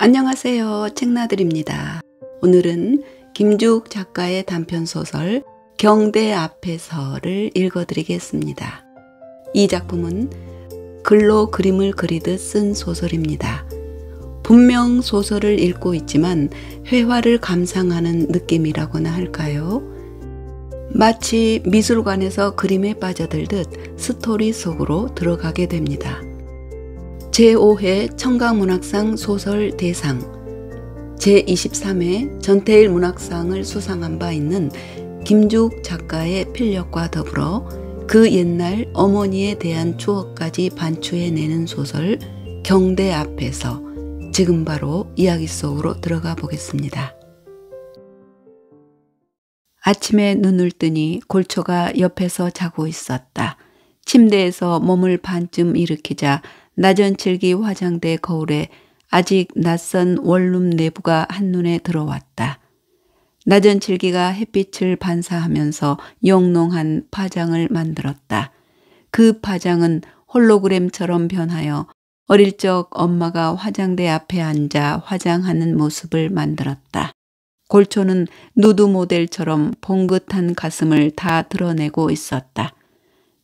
안녕하세요. 책나들입니다. 오늘은 김주욱 작가의 단편 소설 경대 앞에서를 읽어드리겠습니다. 이 작품은 글로 그림을 그리듯 쓴 소설입니다. 분명 소설을 읽고 있지만 회화를 감상하는 느낌이라고나 할까요? 마치 미술관에서 그림에 빠져들듯 스토리 속으로 들어가게 됩니다. 제5회 청강문학상 소설 대상 제23회 전태일 문학상을 수상한 바 있는 김죽 작가의 필력과 더불어 그 옛날 어머니에 대한 추억까지 반추해내는 소설 경대 앞에서 지금 바로 이야기 속으로 들어가 보겠습니다. 아침에 눈을 뜨니 골초가 옆에서 자고 있었다. 침대에서 몸을 반쯤 일으키자 나전칠기 화장대 거울에 아직 낯선 원룸 내부가 한눈에 들어왔다. 나전칠기가 햇빛을 반사하면서 영롱한 파장을 만들었다. 그 파장은 홀로그램처럼 변하여 어릴 적 엄마가 화장대 앞에 앉아 화장하는 모습을 만들었다. 골초는 누드 모델처럼 봉긋한 가슴을 다 드러내고 있었다.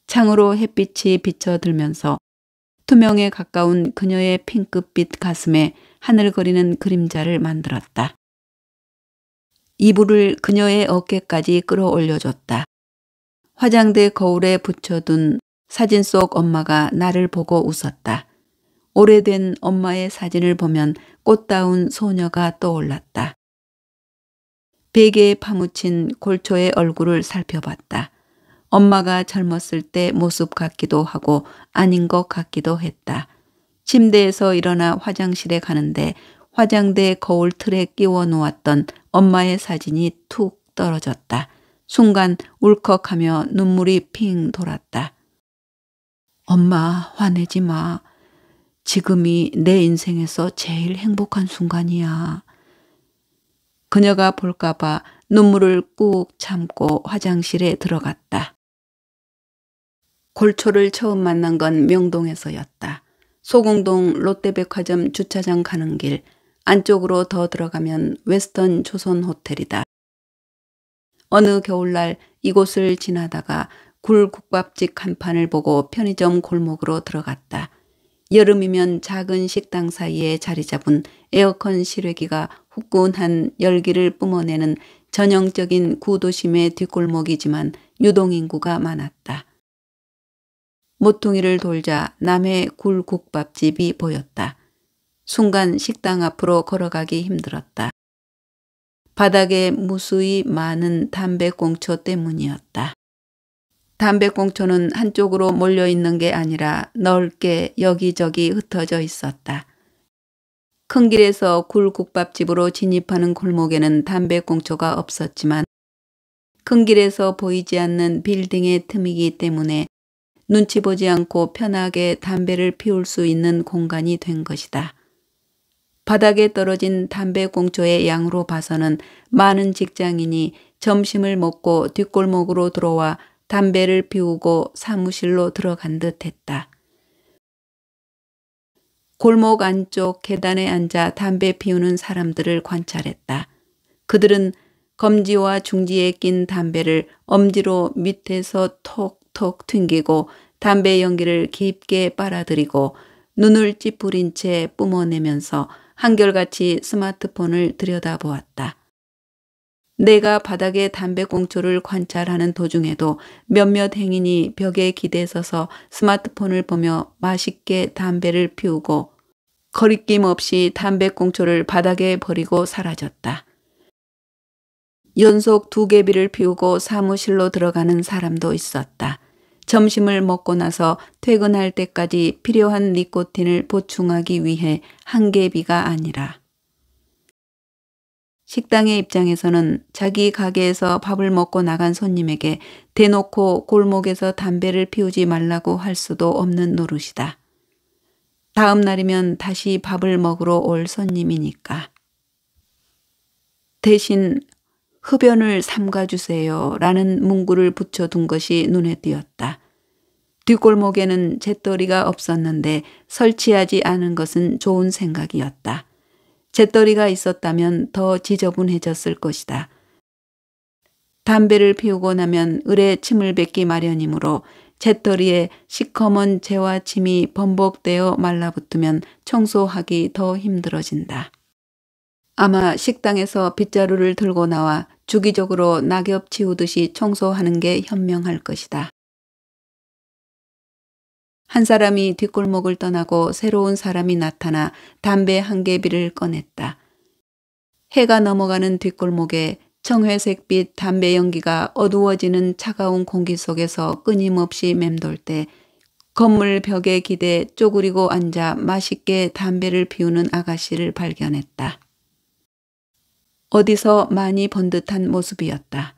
창으로 햇빛이 비쳐들면서 투명에 가까운 그녀의 핑크빛 가슴에 하늘거리는 그림자를 만들었다. 이불을 그녀의 어깨까지 끌어올려줬다. 화장대 거울에 붙여둔 사진 속 엄마가 나를 보고 웃었다. 오래된 엄마의 사진을 보면 꽃다운 소녀가 떠올랐다. 베개에 파묻힌 골초의 얼굴을 살펴봤다. 엄마가 젊었을 때 모습 같기도 하고 아닌 것 같기도 했다. 침대에서 일어나 화장실에 가는데 화장대 거울 틀에 끼워 놓았던 엄마의 사진이 툭 떨어졌다. 순간 울컥하며 눈물이 핑 돌았다. 엄마, 화내지 마. 지금이 내 인생에서 제일 행복한 순간이야. 그녀가 볼까봐 눈물을 꾹 참고 화장실에 들어갔다. 골초를 처음 만난 건 명동에서였다. 소공동 롯데백화점 주차장 가는 길 안쪽으로 더 들어가면 웨스턴 조선 호텔이다. 어느 겨울날 이곳을 지나다가 굴국밥집 한 판을 보고 편의점 골목으로 들어갔다. 여름이면 작은 식당 사이에 자리 잡은 에어컨 실외기가 후끈한 열기를 뿜어내는 전형적인 구도심의 뒷골목이지만 유동인구가 많았다. 모퉁이를 돌자 남해 굴국밥집이 보였다. 순간 식당 앞으로 걸어가기 힘들었다. 바닥에 무수히 많은 담배꽁초 때문이었다. 담배꽁초는 한쪽으로 몰려있는 게 아니라 넓게 여기저기 흩어져 있었다. 큰 길에서 굴국밥집으로 진입하는 골목에는 담배꽁초가 없었지만 큰 길에서 보이지 않는 빌딩의 틈이기 때문에 눈치 보지 않고 편하게 담배를 피울 수 있는 공간이 된 것이다. 바닥에 떨어진 담배 공초의 양으로 봐서는 많은 직장인이 점심을 먹고 뒷골목으로 들어와 담배를 피우고 사무실로 들어간 듯 했다. 골목 안쪽 계단에 앉아 담배 피우는 사람들을 관찰했다. 그들은 검지와 중지에 낀 담배를 엄지로 밑에서 톡 톡톡 튕기고 담배 연기를 깊게 빨아들이고 눈을 찌푸린 채 뿜어내면서 한결같이 스마트폰을 들여다보았다. 내가 바닥에 담배꽁초를 관찰하는 도중에도 몇몇 행인이 벽에 기대 서서 스마트폰을 보며 맛있게 담배를 피우고 거리낌 없이 담배꽁초를 바닥에 버리고 사라졌다. 연속 두 개비를 피우고 사무실로 들어가는 사람도 있었다. 점심을 먹고 나서 퇴근할 때까지 필요한 니코틴을 보충하기 위해 한계비가 아니라 식당의 입장에서는 자기 가게에서 밥을 먹고 나간 손님에게 대놓고 골목에서 담배를 피우지 말라고 할 수도 없는 노릇이다. 다음 날이면 다시 밥을 먹으러 올 손님이니까. 대신 흡연을 삼가주세요. 라는 문구를 붙여둔 것이 눈에 띄었다. 뒷골목에는 재떨이가 없었는데 설치하지 않은 것은 좋은 생각이었다. 재떨이가 있었다면 더 지저분해졌을 것이다. 담배를 피우고 나면 을에 침을 뱉기 마련이므로 재떨이에 시커먼 재와 침이 번복되어 말라붙으면 청소하기 더 힘들어진다. 아마 식당에서 빗자루를 들고 나와 주기적으로 낙엽 치우듯이 청소하는 게 현명할 것이다. 한 사람이 뒷골목을 떠나고 새로운 사람이 나타나 담배 한 개비를 꺼냈다. 해가 넘어가는 뒷골목에 청회색빛 담배 연기가 어두워지는 차가운 공기 속에서 끊임없이 맴돌 때 건물 벽에 기대 쪼그리고 앉아 맛있게 담배를 피우는 아가씨를 발견했다. 어디서 많이 본 듯한 모습이었다.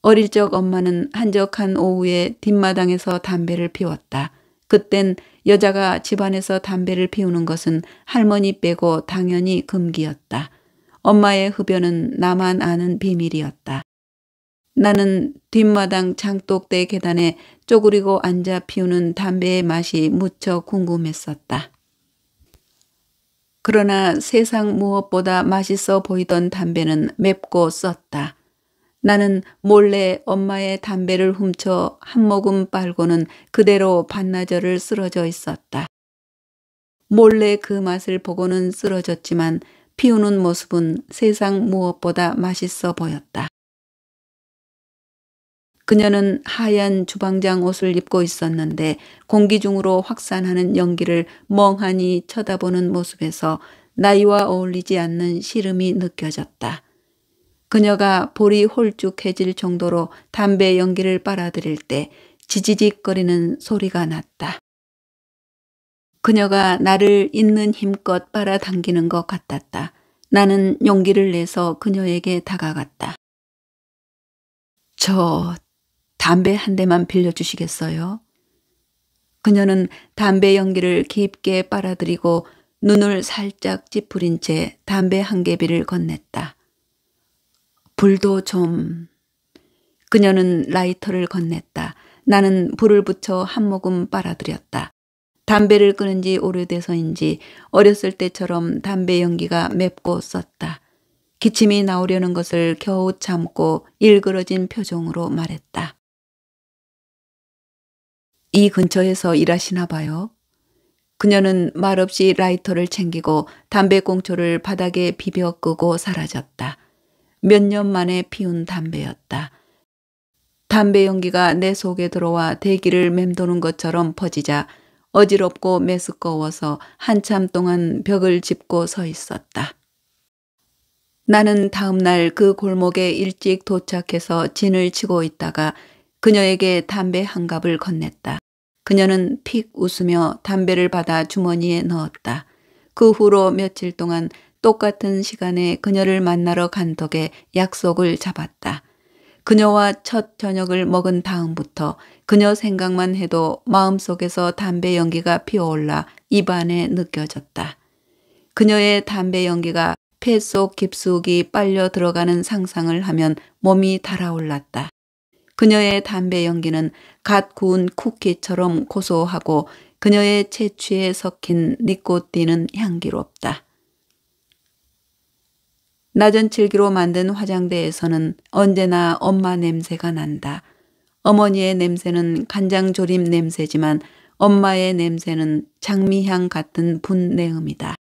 어릴 적 엄마는 한적한 오후에 뒷마당에서 담배를 피웠다. 그땐 여자가 집안에서 담배를 피우는 것은 할머니 빼고 당연히 금기였다. 엄마의 흡연은 나만 아는 비밀이었다. 나는 뒷마당 장독대 계단에 쪼그리고 앉아 피우는 담배의 맛이 무척 궁금했었다. 그러나 세상 무엇보다 맛있어 보이던 담배는 맵고 썼다. 나는 몰래 엄마의 담배를 훔쳐 한 모금 빨고는 그대로 반나절을 쓰러져 있었다. 몰래 그 맛을 보고는 쓰러졌지만 피우는 모습은 세상 무엇보다 맛있어 보였다. 그녀는 하얀 주방장 옷을 입고 있었는데 공기 중으로 확산하는 연기를 멍하니 쳐다보는 모습에서 나이와 어울리지 않는 시름이 느껴졌다. 그녀가 볼이 홀쭉해질 정도로 담배 연기를 빨아들일 때 지지직거리는 소리가 났다. 그녀가 나를 있는 힘껏 빨아당기는 것 같았다. 나는 용기를 내서 그녀에게 다가갔다. 저 담배 한 대만 빌려주시겠어요? 그녀는 담배 연기를 깊게 빨아들이고 눈을 살짝 찌푸린 채 담배 한 개비를 건넸다. 불도 좀. 그녀는 라이터를 건넸다. 나는 불을 붙여 한 모금 빨아들였다. 담배를 끊은 지 오래돼서인지 어렸을 때처럼 담배 연기가 맵고 썼다. 기침이 나오려는 것을 겨우 참고 일그러진 표정으로 말했다. 이 근처에서 일하시나 봐요. 그녀는 말없이 라이터를 챙기고 담배꽁초를 바닥에 비벼 끄고 사라졌다. 몇 년 만에 피운 담배였다. 담배 연기가 내 속에 들어와 대기를 맴도는 것처럼 퍼지자 어지럽고 메스꺼워서 한참 동안 벽을 짚고 서 있었다. 나는 다음날 그 골목에 일찍 도착해서 진을 치고 있다가 그녀에게 담배 한 갑을 건넸다. 그녀는 픽 웃으며 담배를 받아 주머니에 넣었다. 그 후로 며칠 동안 똑같은 시간에 그녀를 만나러 간 덕에 약속을 잡았다. 그녀와 첫 저녁을 먹은 다음부터 그녀 생각만 해도 마음속에서 담배 연기가 피어올라 입안에 느껴졌다. 그녀의 담배 연기가 폐 속 깊숙이 빨려 들어가는 상상을 하면 몸이 달아올랐다. 그녀의 담배 연기는 갓 구운 쿠키처럼 고소하고 그녀의 채취에 섞인 니코틴은 향기롭다. 낮은 칠기로 만든 화장대에서는 언제나 엄마 냄새가 난다. 어머니의 냄새는 간장조림 냄새지만 엄마의 냄새는 장미향 같은 분내음이다.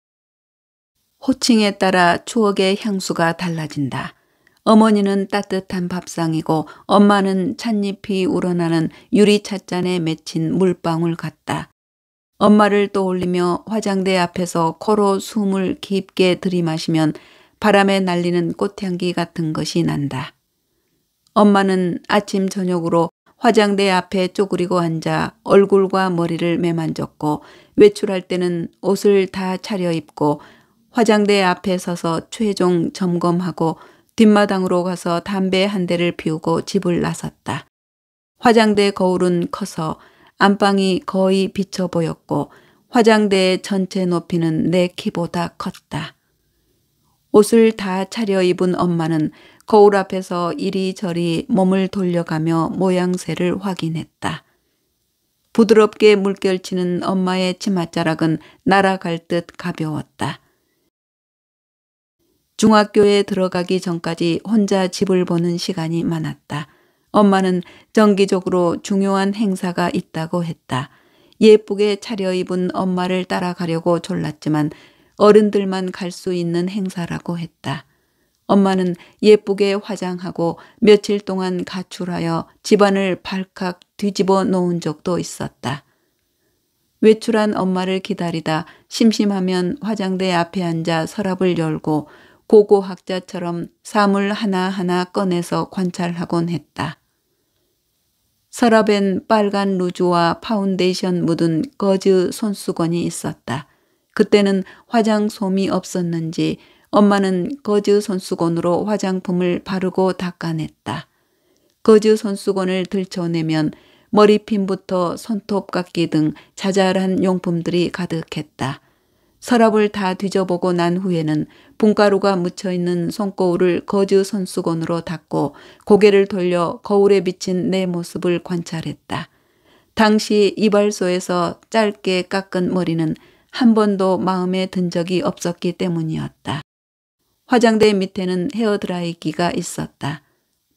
호칭에 따라 추억의 향수가 달라진다. 어머니는 따뜻한 밥상이고 엄마는 찻잎이 우러나는 유리찻잔에 맺힌 물방울 같다. 엄마를 떠올리며 화장대 앞에서 코로 숨을 깊게 들이마시면 바람에 날리는 꽃향기 같은 것이 난다. 엄마는 아침 저녁으로 화장대 앞에 쪼그리고 앉아 얼굴과 머리를 매만졌고 외출할 때는 옷을 다 차려입고 화장대 앞에 서서 최종 점검하고 뒷마당으로 가서 담배 한 대를 피우고 집을 나섰다. 화장대 거울은 커서 안방이 거의 비쳐 보였고 화장대의 전체 높이는 내 키보다 컸다. 옷을 다 차려입은 엄마는 거울 앞에서 이리저리 몸을 돌려가며 모양새를 확인했다. 부드럽게 물결치는 엄마의 치맛자락은 날아갈 듯 가벼웠다. 중학교에 들어가기 전까지 혼자 집을 보는 시간이 많았다. 엄마는 정기적으로 중요한 행사가 있다고 했다. 예쁘게 차려입은 엄마를 따라가려고 졸랐지만 어른들만 갈 수 있는 행사라고 했다. 엄마는 예쁘게 화장하고 며칠 동안 가출하여 집안을 발칵 뒤집어 놓은 적도 있었다. 외출한 엄마를 기다리다 심심하면 화장대 앞에 앉아 서랍을 열고 고고학자처럼 사물 하나하나 꺼내서 관찰하곤 했다. 서랍엔 빨간 루즈와 파운데이션 묻은 거즈 손수건이 있었다. 그때는 화장솜이 없었는지 엄마는 거즈 손수건으로 화장품을 바르고 닦아냈다. 거즈 손수건을 들쳐내면 머리핀부터 손톱깎이 등 자잘한 용품들이 가득했다. 서랍을 다 뒤져보고 난 후에는 분가루가 묻혀있는 손거울을 거즈 손수건으로 닦고 고개를 돌려 거울에 비친 내 모습을 관찰했다. 당시 이발소에서 짧게 깎은 머리는 한 번도 마음에 든 적이 없었기 때문이었다. 화장대 밑에는 헤어드라이기가 있었다.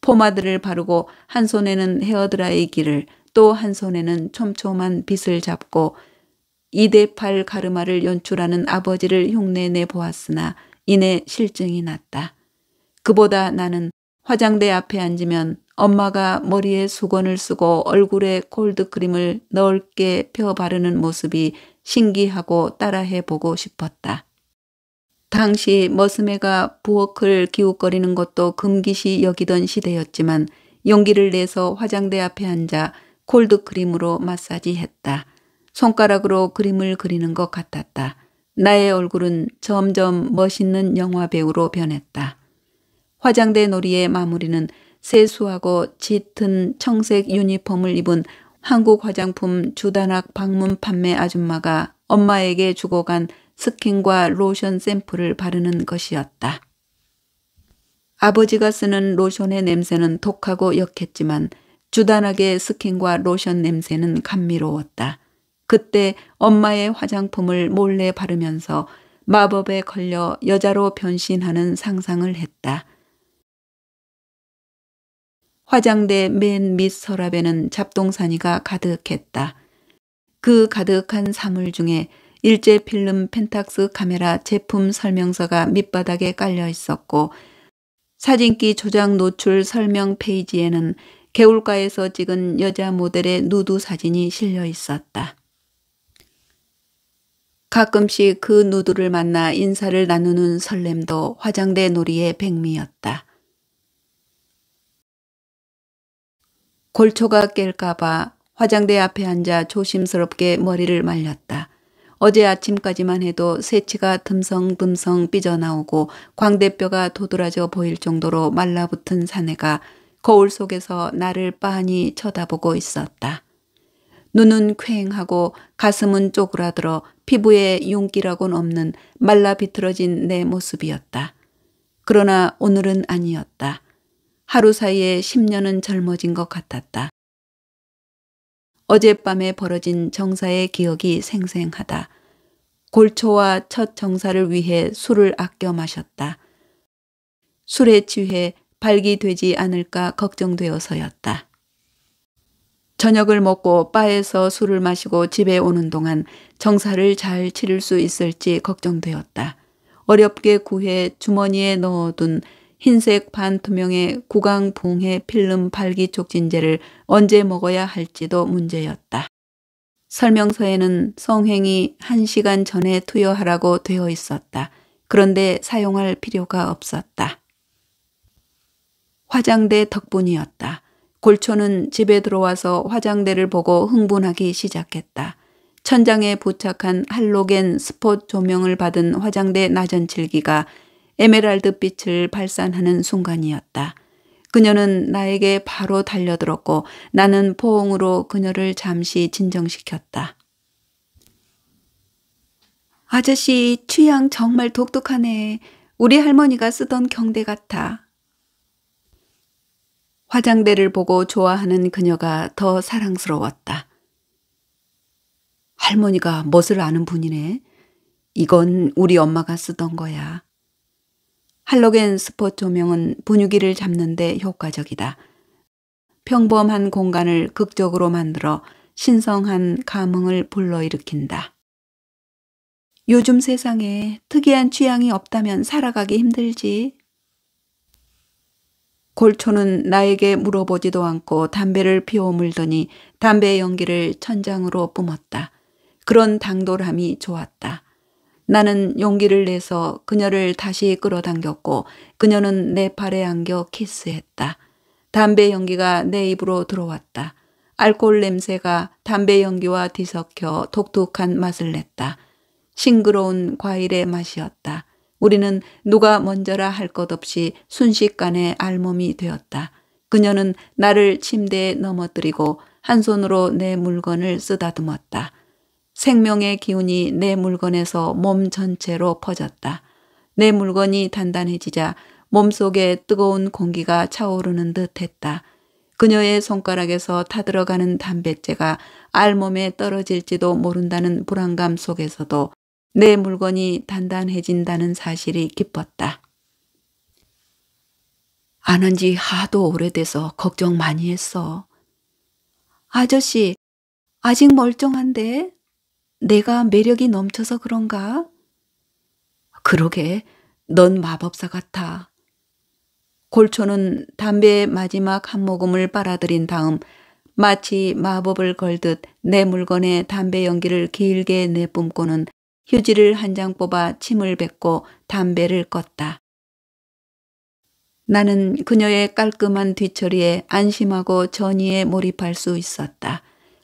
포마드를 바르고 한 손에는 헤어드라이기를 또 한 손에는 촘촘한 빗을 잡고 이대팔 가르마를 연출하는 아버지를 흉내내 보았으나 이내 실증이 났다. 그보다 나는 화장대 앞에 앉으면 엄마가 머리에 수건을 쓰고 얼굴에 콜드크림을 넓게 펴 바르는 모습이 신기하고 따라해 보고 싶었다. 당시 머스매가 부엌을 기웃거리는 것도 금기시 여기던 시대였지만 용기를 내서 화장대 앞에 앉아 콜드크림으로 마사지했다. 손가락으로 그림을 그리는 것 같았다. 나의 얼굴은 점점 멋있는 영화배우로 변했다. 화장대 놀이의 마무리는 세수하고 짙은 청색 유니폼을 입은 한국 화장품 주단학 방문 판매 아줌마가 엄마에게 주고 간 스킨과 로션 샘플을 바르는 것이었다. 아버지가 쓰는 로션의 냄새는 독하고 역했지만 주단하게 스킨과 로션 냄새는 감미로웠다. 그때 엄마의 화장품을 몰래 바르면서 마법에 걸려 여자로 변신하는 상상을 했다. 화장대 맨 밑 서랍에는 잡동사니가 가득했다. 그 가득한 사물 중에 일제 필름 펜탁스 카메라 제품 설명서가 밑바닥에 깔려 있었고 사진기 조작 노출 설명 페이지에는 개울가에서 찍은 여자 모델의 누드 사진이 실려 있었다. 가끔씩 그 누드를 만나 인사를 나누는 설렘도 화장대 놀이의 백미였다. 골초가 깰까봐 화장대 앞에 앉아 조심스럽게 머리를 말렸다. 어제 아침까지만 해도 새치가 듬성듬성 삐져나오고 광대뼈가 도드라져 보일 정도로 말라붙은 사내가 거울 속에서 나를 빤히 쳐다보고 있었다. 눈은 퀭하고 가슴은 쪼그라들어 피부에 윤기라곤 없는 말라 비틀어진 내 모습이었다. 그러나 오늘은 아니었다. 하루 사이에 10년은 젊어진 것 같았다. 어젯밤에 벌어진 정사의 기억이 생생하다. 골초와 첫 정사를 위해 술을 아껴 마셨다. 술에 취해 발기되지 않을까 걱정되어서였다. 저녁을 먹고 바에서 술을 마시고 집에 오는 동안 정사를 잘 치를 수 있을지 걱정되었다. 어렵게 구해 주머니에 넣어둔 흰색 반투명의 구강봉해 필름 발기 촉진제를 언제 먹어야 할지도 문제였다. 설명서에는 성행이 1시간 전에 투여하라고 되어 있었다. 그런데 사용할 필요가 없었다. 화장대 덕분이었다. 골초는 집에 들어와서 화장대를 보고 흥분하기 시작했다. 천장에 부착한 할로겐 스폿 조명을 받은 화장대 나전칠기가 에메랄드 빛을 발산하는 순간이었다. 그녀는 나에게 바로 달려들었고 나는 포옹으로 그녀를 잠시 진정시켰다. 아저씨 취향 정말 독특하네. 우리 할머니가 쓰던 경대 같아. 화장대를 보고 좋아하는 그녀가 더 사랑스러웠다. 할머니가 멋을 아는 분이네. 이건 우리 엄마가 쓰던 거야. 할로겐 스포 조명은 분위기를 잡는데 효과적이다. 평범한 공간을 극적으로 만들어 신성한 감흥을 불러일으킨다. 요즘 세상에 특이한 취향이 없다면 살아가기 힘들지. 골초는 나에게 물어보지도 않고 담배를 피워 물더니 담배 연기를 천장으로 뿜었다. 그런 당돌함이 좋았다. 나는 용기를 내서 그녀를 다시 끌어당겼고 그녀는 내 팔에 안겨 키스했다. 담배 연기가 내 입으로 들어왔다. 알코올 냄새가 담배 연기와 뒤섞여 독특한 맛을 냈다. 싱그러운 과일의 맛이었다. 우리는 누가 먼저라 할 것 없이 순식간에 알몸이 되었다. 그녀는 나를 침대에 넘어뜨리고 한 손으로 내 물건을 쓰다듬었다. 생명의 기운이 내 물건에서 몸 전체로 퍼졌다. 내 물건이 단단해지자 몸속에 뜨거운 공기가 차오르는 듯 했다. 그녀의 손가락에서 타들어가는 담뱃재가 알몸에 떨어질지도 모른다는 불안감 속에서도 내 물건이 단단해진다는 사실이 기뻤다. 안한지 하도 오래돼서 걱정 많이 했어. 아저씨, 아직 멀쩡한데? 내가 매력이 넘쳐서 그런가? 그러게, 넌 마법사 같아. 골초는 담배의 마지막 한 모금을 빨아들인 다음 마치 마법을 걸듯 내 물건에 담배 연기를 길게 내뿜고는 휴지를 한 장 뽑아 침을 뱉고 담배를 껐다. 나는 그녀의 깔끔한 뒤처리에 안심하고 전의에 몰입할 수 있었다.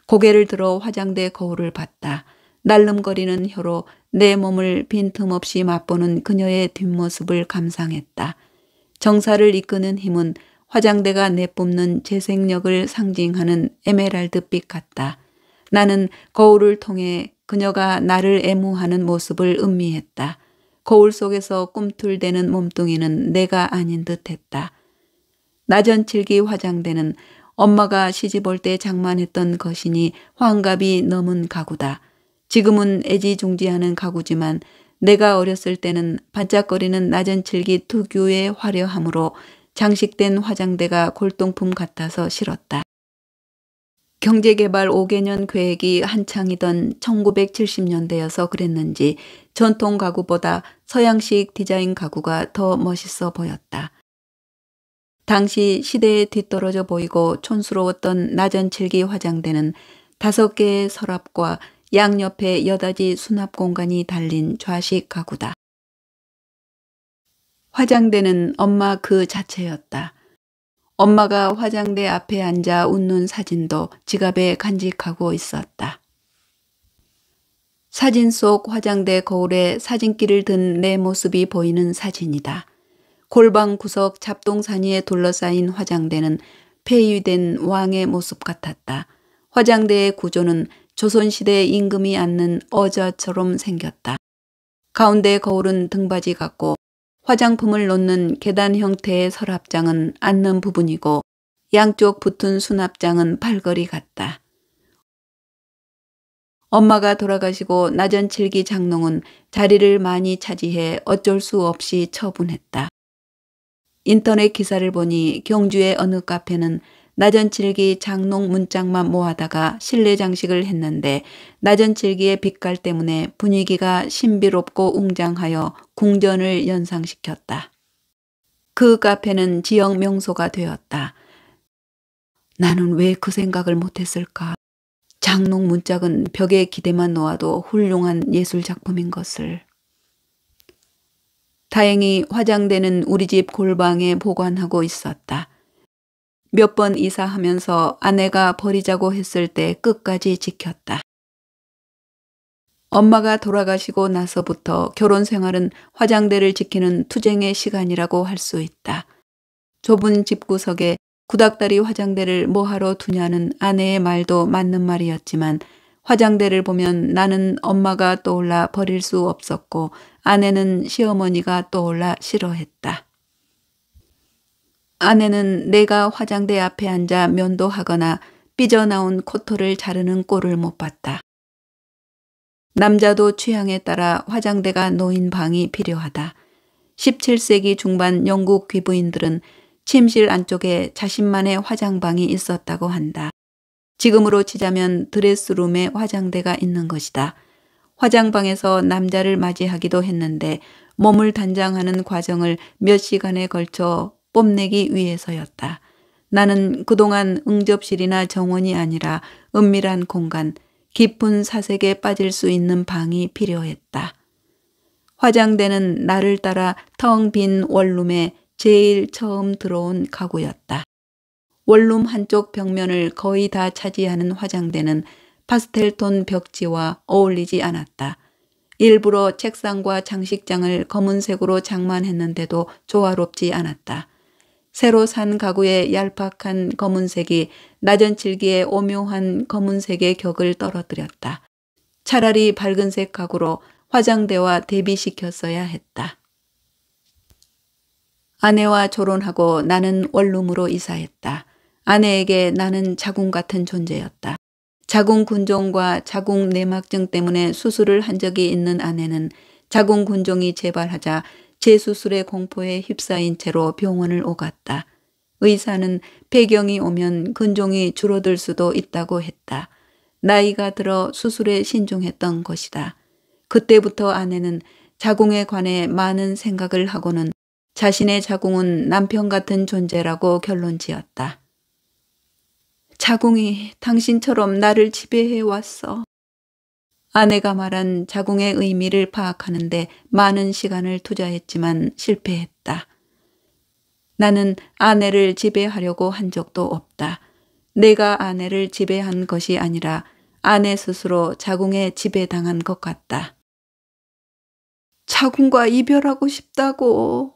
고개를 들어 화장대 거울을 봤다. 날름거리는 혀로 내 몸을 빈틈없이 맛보는 그녀의 뒷모습을 감상했다. 정사를 이끄는 힘은 화장대가 내뿜는 재생력을 상징하는 에메랄드빛 같다. 나는 거울을 통해 그녀가 나를 애무하는 모습을 음미했다. 거울 속에서 꿈틀대는 몸뚱이는 내가 아닌 듯했다. 나전칠기 화장대는 엄마가 시집올 때 장만했던 것이니 환갑이 넘은 가구다. 지금은 애지중지하는 가구지만 내가 어렸을 때는 반짝거리는 나전칠기 특유의 화려함으로 장식된 화장대가 골동품 같아서 싫었다. 경제개발 5개년 계획이 한창이던 1970년대여서 그랬는지 전통 가구보다 서양식 디자인 가구가 더 멋있어 보였다. 당시 시대에 뒤떨어져 보이고 촌스러웠던 나전칠기 화장대는 다섯 개의 서랍과 양옆에 여닫이 수납 공간이 달린 좌식 가구다. 화장대는 엄마 그 자체였다. 엄마가 화장대 앞에 앉아 웃는 사진도 지갑에 간직하고 있었다. 사진 속 화장대 거울에 사진기를 든 내 모습이 보이는 사진이다. 골방 구석 잡동사니에 둘러싸인 화장대는 폐위된 왕의 모습 같았다. 화장대의 구조는 조선시대 임금이 앉는 어저처럼 생겼다. 가운데 거울은 등받이 같고 화장품을 놓는 계단 형태의 서랍장은 앉는 부분이고 양쪽 붙은 수납장은 발걸이 같다. 엄마가 돌아가시고 나전칠기 장롱은 자리를 많이 차지해 어쩔 수 없이 처분했다. 인터넷 기사를 보니 경주의 어느 카페는 나전칠기 장롱 문짝만 모아다가 실내 장식을 했는데 나전칠기의 빛깔 때문에 분위기가 신비롭고 웅장하여 궁전을 연상시켰다. 그 카페는 지역 명소가 되었다. 나는 왜 그 생각을 못했을까? 장롱 문짝은 벽에 기대만 놓아도 훌륭한 예술 작품인 것을. 다행히 화장대는 우리 집 골방에 보관하고 있었다. 몇번 이사하면서 아내가 버리자고 했을 때 끝까지 지켰다. 엄마가 돌아가시고 나서부터 결혼 생활은 화장대를 지키는 투쟁의 시간이라고 할 수 있다. 좁은 집구석에 구닥다리 화장대를 뭐하러 두냐는 아내의 말도 맞는 말이었지만 화장대를 보면 나는 엄마가 떠올라 버릴 수 없었고 아내는 시어머니가 떠올라 싫어했다. 아내는 내가 화장대 앞에 앉아 면도하거나 삐져나온 코털을 자르는 꼴을 못 봤다. 남자도 취향에 따라 화장대가 놓인 방이 필요하다. 17세기 중반 영국 귀부인들은 침실 안쪽에 자신만의 화장방이 있었다고 한다. 지금으로 치자면 드레스룸에 화장대가 있는 것이다. 화장방에서 남자를 맞이하기도 했는데 몸을 단장하는 과정을 몇 시간에 걸쳐 뽐내기 위해서였다. 나는 그동안 응접실이나 정원이 아니라 은밀한 공간, 깊은 사색에 빠질 수 있는 방이 필요했다. 화장대는 나를 따라 텅 빈 원룸에 제일 처음 들어온 가구였다. 원룸 한쪽 벽면을 거의 다 차지하는 화장대는 파스텔톤 벽지와 어울리지 않았다. 일부러 책상과 장식장을 검은색으로 장만했는데도 조화롭지 않았다. 새로 산 가구의 얄팍한 검은색이 낮은 질기의 오묘한 검은색의 격을 떨어뜨렸다. 차라리 밝은색 가구로 화장대와 대비시켰어야 했다. 아내와 조론하고 나는 원룸으로 이사했다. 아내에게 나는 자궁 같은 존재였다. 자궁 군종과 자궁 내막증 때문에 수술을 한 적이 있는 아내는 자궁 군종이 재발하자 재수술의 공포에 휩싸인 채로 병원을 오갔다. 의사는 폐경이 오면 근종이 줄어들 수도 있다고 했다. 나이가 들어 수술에 신중했던 것이다. 그때부터 아내는 자궁에 관해 많은 생각을 하고는 자신의 자궁은 남편 같은 존재라고 결론 지었다. 자궁이 당신처럼 나를 지배해 왔어. 아내가 말한 자궁의 의미를 파악하는데 많은 시간을 투자했지만 실패했다. 나는 아내를 지배하려고 한 적도 없다. 내가 아내를 지배한 것이 아니라 아내 스스로 자궁에 지배당한 것 같다. 자궁과 이별하고 싶다고.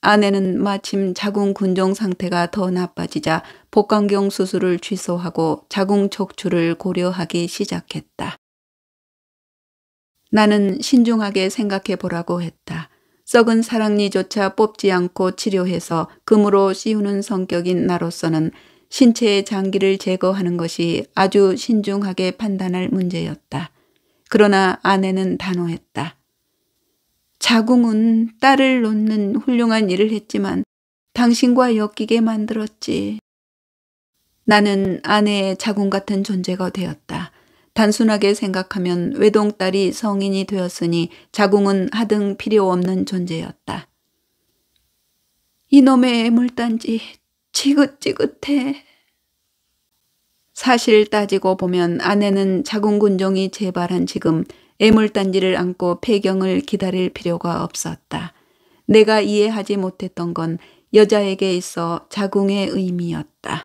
아내는 마침 자궁 군종 상태가 더 나빠지자 복강경 수술을 취소하고 자궁 척추를 고려하기 시작했다. 나는 신중하게 생각해 보라고 했다. 썩은 사랑니조차 뽑지 않고 치료해서 금으로 씌우는 성격인 나로서는 신체의 장기를 제거하는 것이 아주 신중하게 판단할 문제였다. 그러나 아내는 단호했다. 자궁은 딸을 놓는 훌륭한 일을 했지만 당신과 엮이게 만들었지. 나는 아내의 자궁 같은 존재가 되었다. 단순하게 생각하면 외동딸이 성인이 되었으니 자궁은 하등 필요 없는 존재였다. 이놈의 애물단지 지긋지긋해. 사실 따지고 보면 아내는 자궁군종이 재발한 지금 애물단지를 안고 폐경을 기다릴 필요가 없었다. 내가 이해하지 못했던 건 여자에게 있어 자궁의 의미였다.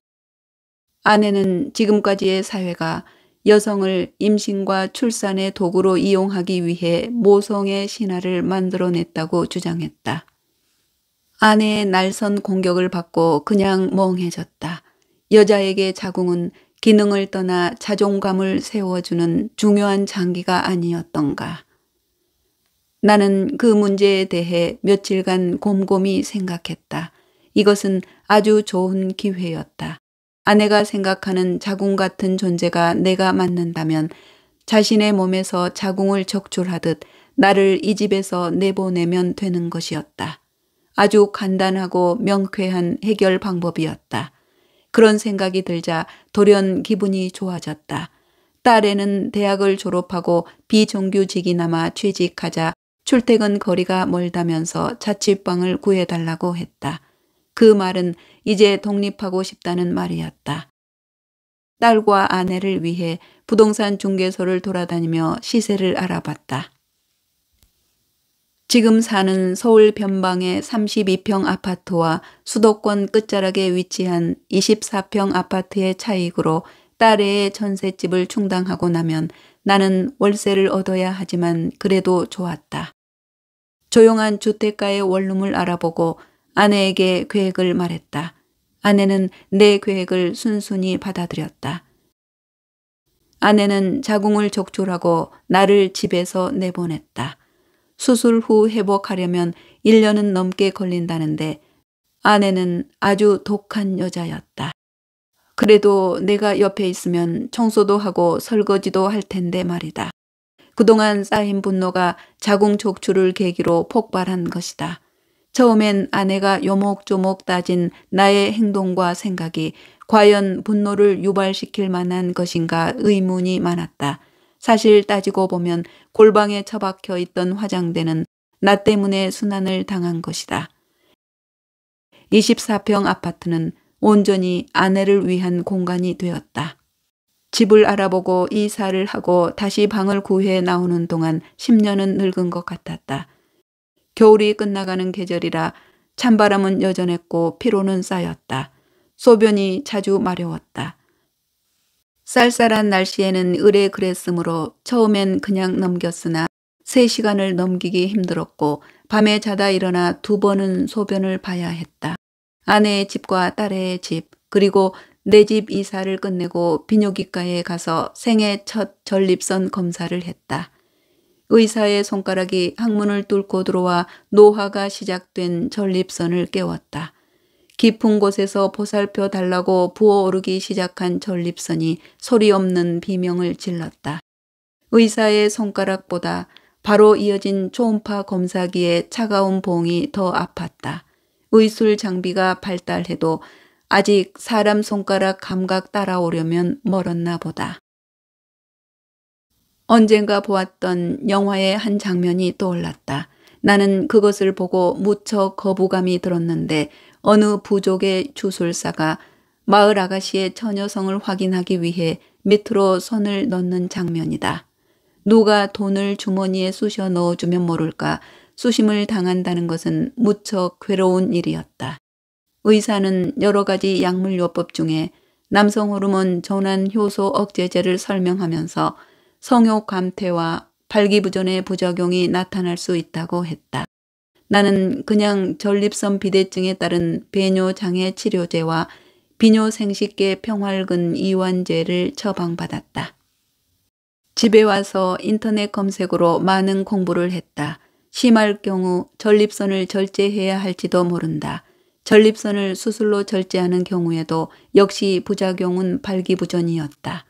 아내는 지금까지의 사회가 여성을 임신과 출산의 도구로 이용하기 위해 모성의 신화를 만들어냈다고 주장했다. 아내의 날선 공격을 받고 그냥 멍해졌다. 여자에게 자궁은 기능을 떠나 자존감을 세워주는 중요한 장기가 아니었던가. 나는 그 문제에 대해 며칠간 곰곰이 생각했다. 이것은 아주 좋은 기회였다. 아내가 생각하는 자궁 같은 존재가 내가 맞는다면 자신의 몸에서 자궁을 적출하듯 나를 이 집에서 내보내면 되는 것이었다. 아주 간단하고 명쾌한 해결 방법이었다. 그런 생각이 들자 돌연 기분이 좋아졌다. 딸에는 대학을 졸업하고 비정규직이 남아 취직하자 출퇴근 거리가 멀다면서 자취방을 구해달라고 했다. 그 말은 이제 독립하고 싶다는 말이었다. 딸과 아내를 위해 부동산 중개소를 돌아다니며 시세를 알아봤다. 지금 사는 서울 변방의 32평 아파트와 수도권 끝자락에 위치한 24평 아파트의 차익으로 딸의 전셋집을 충당하고 나면 나는 월세를 얻어야 하지만 그래도 좋았다. 조용한 주택가의 원룸을 알아보고 아내에게 계획을 말했다. 아내는 내 계획을 순순히 받아들였다. 아내는 자궁을 적출하고 나를 집에서 내보냈다. 수술 후 회복하려면 1년은 넘게 걸린다는데 아내는 아주 독한 여자였다. 그래도 내가 옆에 있으면 청소도 하고 설거지도 할 텐데 말이다. 그동안 쌓인 분노가 자궁족출을 계기로 폭발한 것이다. 처음엔 아내가 요목조목 따진 나의 행동과 생각이 과연 분노를 유발시킬 만한 것인가 의문이 많았다. 사실 따지고 보면 골방에 처박혀 있던 화장대는 나 때문에 순환을 당한 것이다. 24평 아파트는 온전히 아내를 위한 공간이 되었다. 집을 알아보고 이사를 하고 다시 방을 구해 나오는 동안 10년은 늙은 것 같았다. 겨울이 끝나가는 계절이라 찬바람은 여전했고 피로는 쌓였다. 소변이 자주 마려웠다. 쌀쌀한 날씨에는 의뢰 그랬으므로 처음엔 그냥 넘겼으나 세시간을 넘기기 힘들었고 밤에 자다 일어나 두 번은 소변을 봐야 했다. 아내의 집과 딸의 집 그리고 내 집 이사를 끝내고 비뇨기과에 가서 생애 첫 전립선 검사를 했다. 의사의 손가락이 항문을 뚫고 들어와 노화가 시작된 전립선을 깨웠다. 깊은 곳에서 보살펴 달라고 부어오르기 시작한 전립선이 소리 없는 비명을 질렀다. 의사의 손가락보다 바로 이어진 초음파 검사기의 차가운 봉이 더 아팠다. 의술 장비가 발달해도 아직 사람 손가락 감각 따라오려면 멀었나 보다. 언젠가 보았던 영화의 한 장면이 떠올랐다. 나는 그것을 보고 무척 거부감이 들었는데 어느 부족의 주술사가 마을 아가씨의 처녀성을 확인하기 위해 밑으로 손을 넣는 장면이다. 누가 돈을 주머니에 쑤셔 넣어주면 모를까 수심을 당한다는 것은 무척 괴로운 일이었다. 의사는 여러 가지 약물요법 중에 남성 호르몬 전환 효소 억제제를 설명하면서 성욕 감퇴와 발기부전의 부작용이 나타날 수 있다고 했다. 나는 그냥 전립선 비대증에 따른 배뇨장애 치료제와 비뇨생식계 평활근 이완제를 처방받았다. 집에 와서 인터넷 검색으로 많은 공부를 했다. 심할 경우 전립선을 절제해야 할지도 모른다. 전립선을 수술로 절제하는 경우에도 역시 부작용은 발기부전이었다.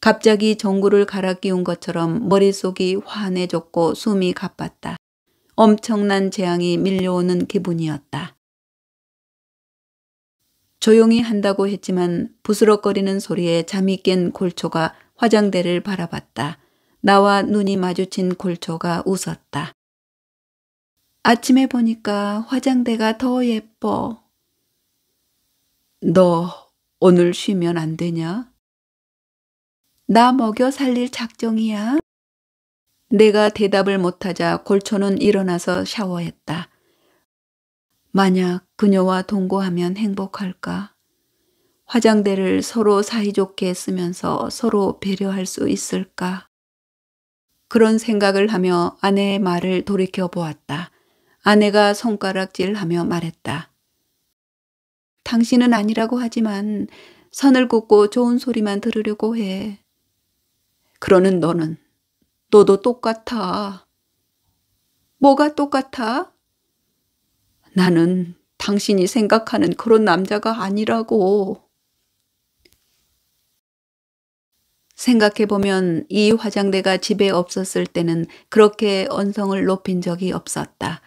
갑자기 전구를 갈아 끼운 것처럼 머릿속이 환해졌고 숨이 가빴다. 엄청난 재앙이 밀려오는 기분이었다. 조용히 한다고 했지만 부스럭거리는 소리에 잠이 깬 골초가 화장대를 바라봤다. 나와 눈이 마주친 골초가 웃었다. 아침에 보니까 화장대가 더 예뻐. 너 오늘 쉬면 안 되냐? 나 먹여 살릴 작정이야. 내가 대답을 못하자 골초는 일어나서 샤워했다. 만약 그녀와 동거하면 행복할까? 화장대를 서로 사이좋게 쓰면서 서로 배려할 수 있을까? 그런 생각을 하며 아내의 말을 돌이켜 보았다. 아내가 손가락질하며 말했다. 당신은 아니라고 하지만 선을 굽고 좋은 소리만 들으려고 해. 그러는 너는 너도 똑같아. 뭐가 똑같아? 나는 당신이 생각하는 그런 남자가 아니라고. 생각해보면 이 화장대가 집에 없었을 때는 그렇게 언성을 높인 적이 없었다.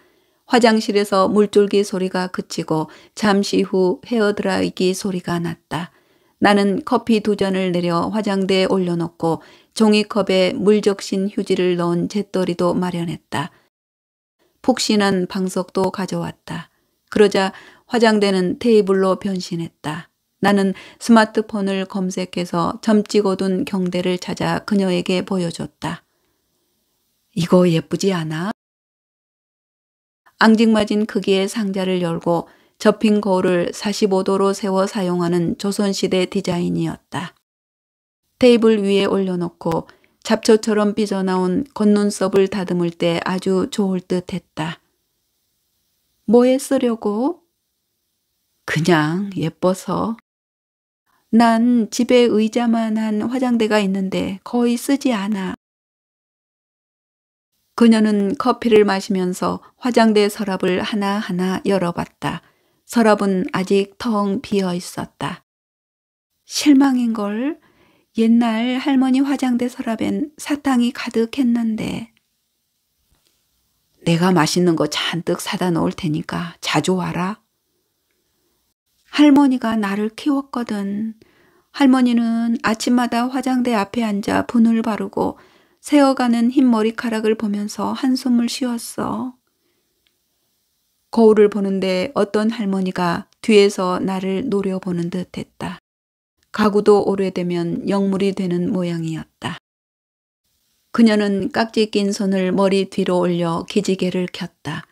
화장실에서 물줄기 소리가 그치고 잠시 후 헤어드라이기 소리가 났다. 나는 커피 두 잔을 내려 화장대에 올려놓고 종이컵에 물 적신 휴지를 넣은 재떨이도 마련했다. 폭신한 방석도 가져왔다. 그러자 화장대는 테이블로 변신했다. 나는 스마트폰을 검색해서 점 찍어둔 경대를 찾아 그녀에게 보여줬다. 이거 예쁘지 않아? 앙증맞은 크기의 상자를 열고 접힌 거울을 45도로 세워 사용하는 조선시대 디자인이었다. 테이블 위에 올려놓고 잡초처럼 삐져나온 겉눈썹을 다듬을 때 아주 좋을 듯 했다. 뭐에 쓰려고? 그냥 예뻐서. 난 집에 의자만 한 화장대가 있는데 거의 쓰지 않아. 그녀는 커피를 마시면서 화장대 서랍을 하나하나 열어봤다. 서랍은 아직 텅 비어 있었다. 실망인걸. 옛날 할머니 화장대 서랍엔 사탕이 가득했는데. 내가 맛있는 거 잔뜩 사다 놓을 테니까 자주 와라. 할머니가 나를 키웠거든. 할머니는 아침마다 화장대 앞에 앉아 분을 바르고 세어가는흰 머리카락을 보면서 한숨을 쉬었어. 거울을 보는데 어떤 할머니가 뒤에서 나를 노려보는 듯 했다. 가구도 오래되면 영물이 되는 모양이었다. 그녀는 깍지 낀 손을 머리 뒤로 올려 기지개를 켰다.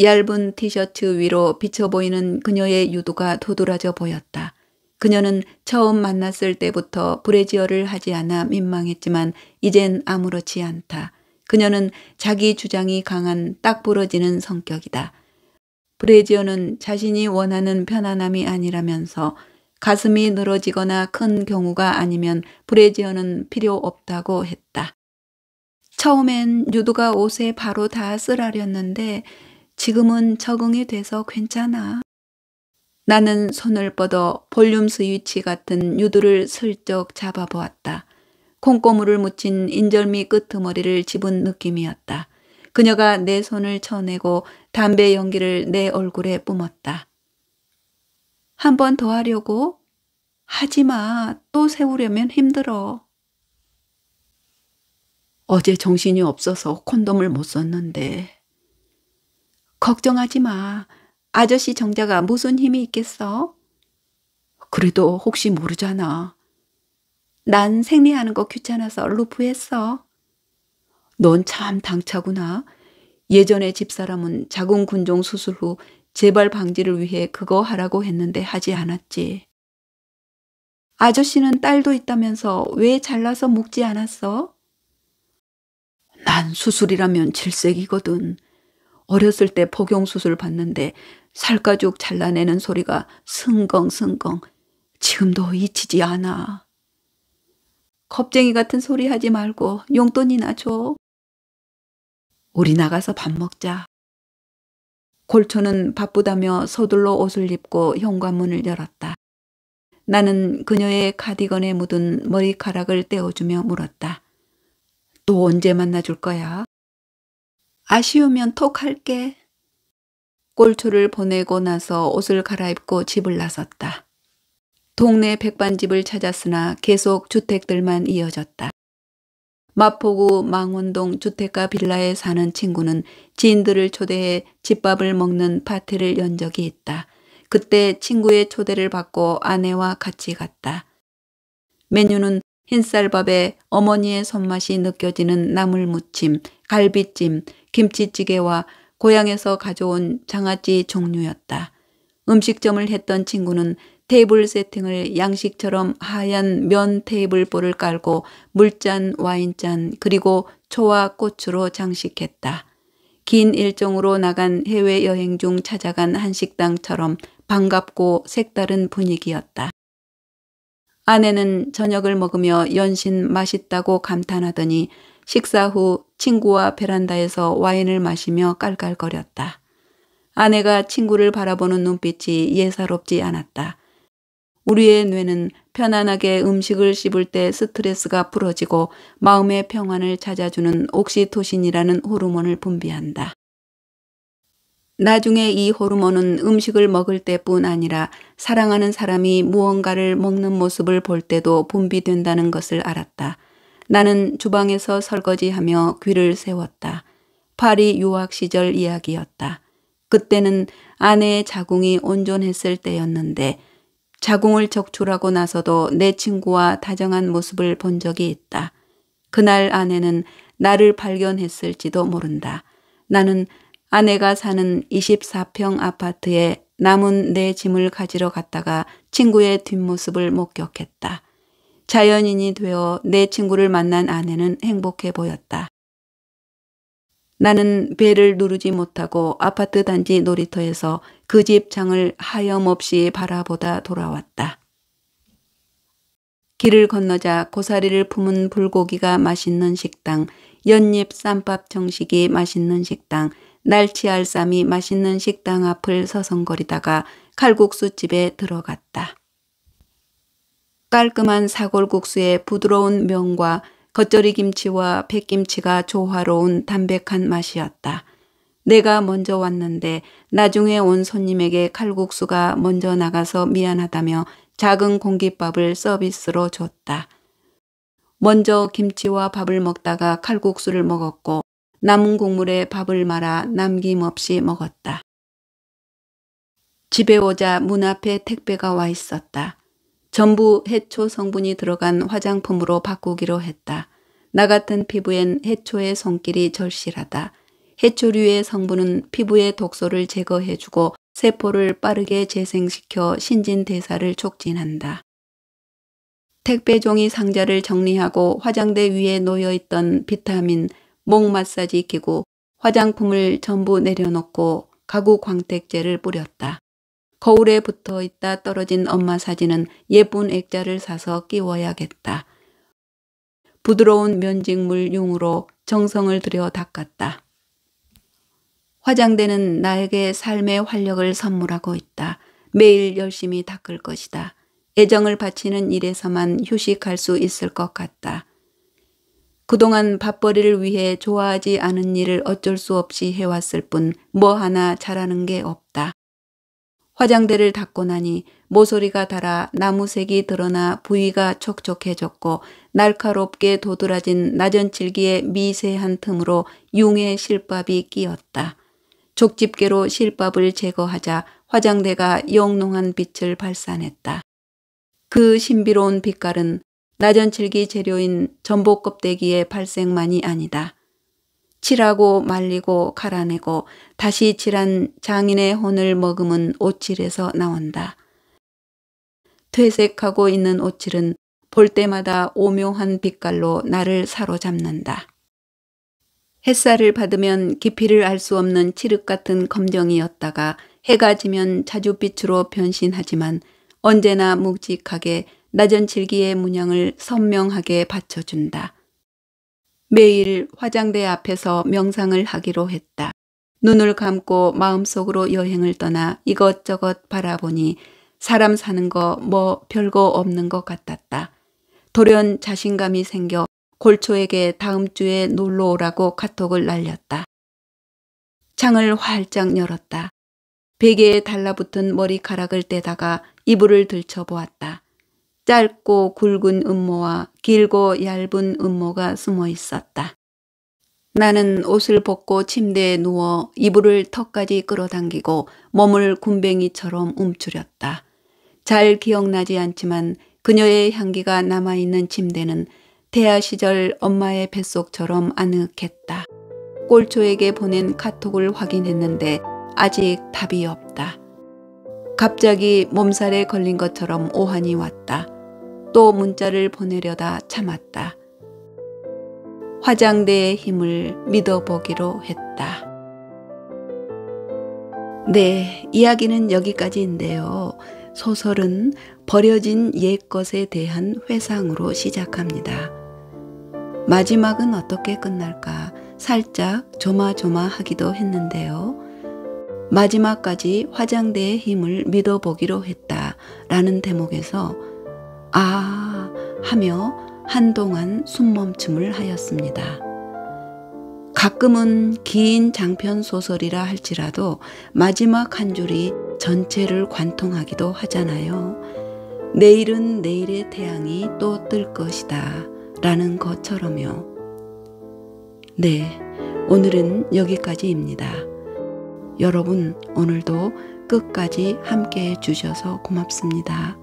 얇은 티셔츠 위로 비쳐 보이는 그녀의 유두가 도드라져 보였다. 그녀는 처음 만났을 때부터 브래지어를 하지 않아 민망했지만 이젠 아무렇지 않다. 그녀는 자기 주장이 강한 딱 부러지는 성격이다. 브레지어는 자신이 원하는 편안함이 아니라면서 가슴이 늘어지거나 큰 경우가 아니면 브레지어는 필요 없다고 했다. 처음엔 유두가 옷에 바로 다 쓰라렸는데 지금은 적응이 돼서 괜찮아. 나는 손을 뻗어 볼륨 스위치 같은 유두를 슬쩍 잡아보았다. 콩고물을 묻힌 인절미 끄트머리를 집은 느낌이었다. 그녀가 내 손을 쳐내고 담배 연기를 내 얼굴에 뿜었다. 한 번 더 하려고? 하지마. 또 세우려면 힘들어. 어제 정신이 없어서 콘돔을 못 썼는데. 걱정하지 마. 아저씨 정자가 무슨 힘이 있겠어? 그래도 혹시 모르잖아. 난 생리하는 거 귀찮아서 루프했어. 넌 참 당차구나. 예전에 집사람은 자궁군종 수술 후 재발 방지를 위해 그거 하라고 했는데 하지 않았지. 아저씨는 딸도 있다면서 왜 잘라서 묵지 않았어? 난 수술이라면 질색이거든. 어렸을 때 복용수술 받는데 살가죽 잘라내는 소리가 승겅승겅 지금도 잊히지 않아. 겁쟁이 같은 소리 하지 말고 용돈이나 줘. 우리 나가서 밥 먹자. 골초는 바쁘다며 서둘러 옷을 입고 현관문을 열었다. 나는 그녀의 카디건에 묻은 머리카락을 떼어주며 물었다. 또 언제 만나줄 거야? 아쉬우면 톡 할게. 골초를 보내고 나서 옷을 갈아입고 집을 나섰다. 동네 백반집을 찾았으나 계속 주택들만 이어졌다. 마포구 망원동 주택가 빌라에 사는 친구는 지인들을 초대해 집밥을 먹는 파티를 연 적이 있다. 그때 친구의 초대를 받고 아내와 같이 갔다. 메뉴는 흰쌀밥에 어머니의 손맛이 느껴지는 나물무침, 갈비찜, 김치찌개와 고향에서 가져온 장아찌 종류였다. 음식점을 했던 친구는 테이블 세팅을 양식처럼 하얀 면 테이블보를 깔고 물잔, 와인잔, 그리고 초와 꽃으로 장식했다. 긴 일정으로 나간 해외여행 중 찾아간 한식당처럼 반갑고 색다른 분위기였다. 아내는 저녁을 먹으며 연신 맛있다고 감탄하더니 식사 후 친구와 베란다에서 와인을 마시며 깔깔거렸다. 아내가 친구를 바라보는 눈빛이 예사롭지 않았다. 우리의 뇌는 편안하게 음식을 씹을 때 스트레스가 풀어지고 마음의 평안을 찾아주는 옥시토신이라는 호르몬을 분비한다. 나중에 이 호르몬은 음식을 먹을 때뿐 아니라 사랑하는 사람이 무언가를 먹는 모습을 볼 때도 분비된다는 것을 알았다. 나는 주방에서 설거지하며 귀를 세웠다. 파리 유학 시절 이야기였다. 그때는 아내의 자궁이 온전했을 때였는데 자궁을 적출하고 나서도 내 친구와 다정한 모습을 본 적이 있다. 그날 아내는 나를 발견했을지도 모른다. 나는 아내가 사는 24평 아파트에 남은 내 짐을 가지러 갔다가 친구의 뒷모습을 목격했다. 자연인이 되어 내 친구를 만난 아내는 행복해 보였다. 나는 배를 누르지 못하고 아파트 단지 놀이터에서 그집 창을 하염없이 바라보다 돌아왔다. 길을 건너자 고사리를 품은 불고기가 맛있는 식당, 연잎 쌈밥 정식이 맛있는 식당, 날치 알쌈이 맛있는 식당 앞을 서성거리다가 칼국수집에 들어갔다. 깔끔한 사골국수의 부드러운 면과 겉절이 김치와 백김치가 조화로운 담백한 맛이었다. 내가 먼저 왔는데 나중에 온 손님에게 칼국수가 먼저 나가서 미안하다며 작은 공깃밥을 서비스로 줬다. 먼저 김치와 밥을 먹다가 칼국수를 먹었고 남은 국물에 밥을 말아 남김없이 먹었다. 집에 오자 문 앞에 택배가 와 있었다. 전부 해초 성분이 들어간 화장품으로 바꾸기로 했다. 나 같은 피부엔 해초의 손길이 절실하다. 해초류의 성분은 피부의 독소를 제거해주고 세포를 빠르게 재생시켜 신진대사를 촉진한다. 택배종이 상자를 정리하고 화장대 위에 놓여있던 비타민, 목 마사지 기구, 화장품을 전부 내려놓고 가구 광택제를 뿌렸다. 거울에 붙어 있다 떨어진 엄마 사진은 예쁜 액자를 사서 끼워야겠다. 부드러운 면직물 용으로 정성을 들여 닦았다. 화장대는 나에게 삶의 활력을 선물하고 있다. 매일 열심히 닦을 것이다. 애정을 바치는 일에서만 휴식할 수 있을 것 같다. 그동안 밥벌이를 위해 좋아하지 않은 일을 어쩔 수 없이 해왔을 뿐 뭐 하나 잘하는 게 없다. 화장대를 닦고 나니 모서리가 달아 나무색이 드러나 부위가 촉촉해졌고 날카롭게 도드라진 나전칠기의 미세한 틈으로 융의 실밥이 끼었다. 족집게로 실밥을 제거하자 화장대가 영롱한 빛을 발산했다. 그 신비로운 빛깔은 나전칠기 재료인 전복 껍데기의 발색만이 아니다. 칠하고 말리고 갈아내고 다시 칠한 장인의 혼을 머금은 옷질에서 나온다. 퇴색하고 있는 옷질은 볼 때마다 오묘한 빛깔로 나를 사로잡는다. 햇살을 받으면 깊이를 알 수 없는 칠흑 같은 검정이었다가 해가 지면 자줏빛으로 변신하지만 언제나 묵직하게 낮은 질기의 문양을 선명하게 받쳐준다. 매일 화장대 앞에서 명상을 하기로 했다. 눈을 감고 마음속으로 여행을 떠나 이것저것 바라보니 사람 사는 거 뭐 별거 없는 것 같았다. 돌연 자신감이 생겨 골초에게 다음 주에 놀러 오라고 카톡을 날렸다. 창을 활짝 열었다. 베개에 달라붙은 머리카락을 떼다가 이불을 들춰보았다. 짧고 굵은 음모와 길고 얇은 음모가 숨어 있었다. 나는 옷을 벗고 침대에 누워 이불을 턱까지 끌어당기고 몸을 굼벵이처럼 움츠렸다. 잘 기억나지 않지만 그녀의 향기가 남아있는 침대는 태아 시절 엄마의 뱃속처럼 아늑했다. 꼴초에게 보낸 카톡을 확인했는데 아직 답이 없다. 갑자기 몸살에 걸린 것처럼 오한이 왔다. 또 문자를 보내려다 참았다. 화장대의 힘을 믿어보기로 했다. 네, 이야기는 여기까지인데요. 소설은 버려진 옛것에 대한 회상으로 시작합니다. 마지막은 어떻게 끝날까 살짝 조마조마하기도 했는데요. 마지막까지 화장대의 힘을 믿어보기로 했다 라는 대목에서 아 하며 한동안 숨멈춤을 하였습니다. 가끔은 긴 장편 소설이라 할지라도 마지막 한 줄이 전체를 관통하기도 하잖아요. 내일은 내일의 태양이 또 뜰 것이다. 라는 것처럼요. 네, 오늘은 여기까지입니다. 여러분, 오늘도 끝까지 함께 해주셔서 고맙습니다.